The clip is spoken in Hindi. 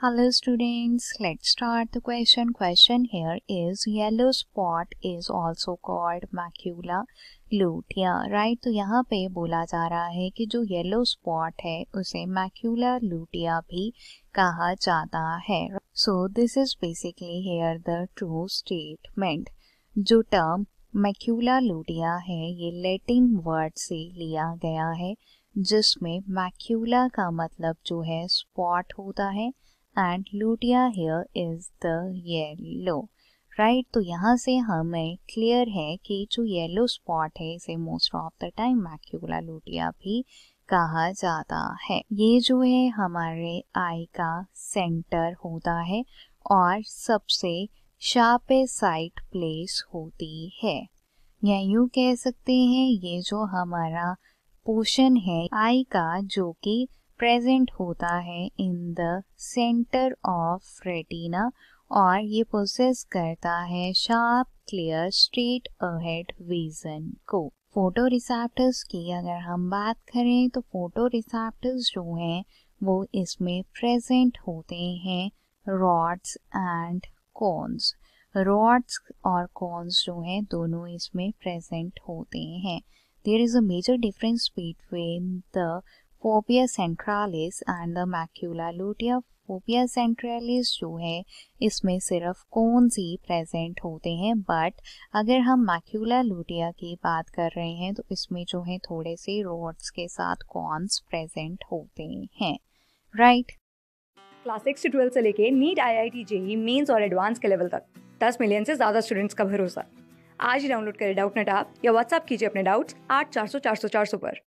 hello students let's start the question question here is yellow spot is also called macula lutea right तो यहाँ पे बोला जा रहा है कि जो येलो स्पॉट है उसे मैक्यूलर लूटिया भी कहा जाता है so this is basically here the true statement जो टर्म मैक्यूला लूटिया है ये लैटिन वर्ड से लिया गया है जिसमें मैक्यूला का मतलब जो है स्पॉट होता है and lutea here is the yellow right तो यहाँ से हमें क्लियर है कि जो येलो स्पॉट है इसे most of the time macula lutea भी कहा जाता है ये जो है हमारे आई का सेंटर होता है और सबसे शापे साइट प्लेस होती है या यूँ कह सकते हैं ये जो हमारा पोशन है आई का जो कि प्रेजेंट होता है in the centre of retina और ये प्रोसेस करता है sharp clear straight ahead vision को फोटो रिसेप्टर्स की अगर हम बात करें तो फोटो रिसेप्टर्स जो हैं वो इसमें प्रेजेंट होते हैं रॉड्स एंड कॉन्स रॉड्स और कॉन्स जो हैं दोनों इसमें प्रेजेंट होते हैं there is a major difference between the fovea centralis and the macula lutea fovea centralis जो है इसमें सिर्फ कौन सी प्रेजेंट होते हैं बट अगर हम मैक्यूला लूटिया की बात कर रहे हैं तो इसमें जो है थोड़े से रोड्स के साथ कॉन्स प्रेजेंट होते हैं राइट क्लास सिक्स से ट्वेल्थ से लेके NEET I I T JEE Mains और एडवांस के लेवल तक दस मिलियन से ज़्यादा स्टूडेंट्स का भरोसा आज ही डाउनलोड करें डाउट नेट आप या व्हाट्सअप कीजिए अपने डाउट्स आठ चार सौ चार सौ चार सौ पर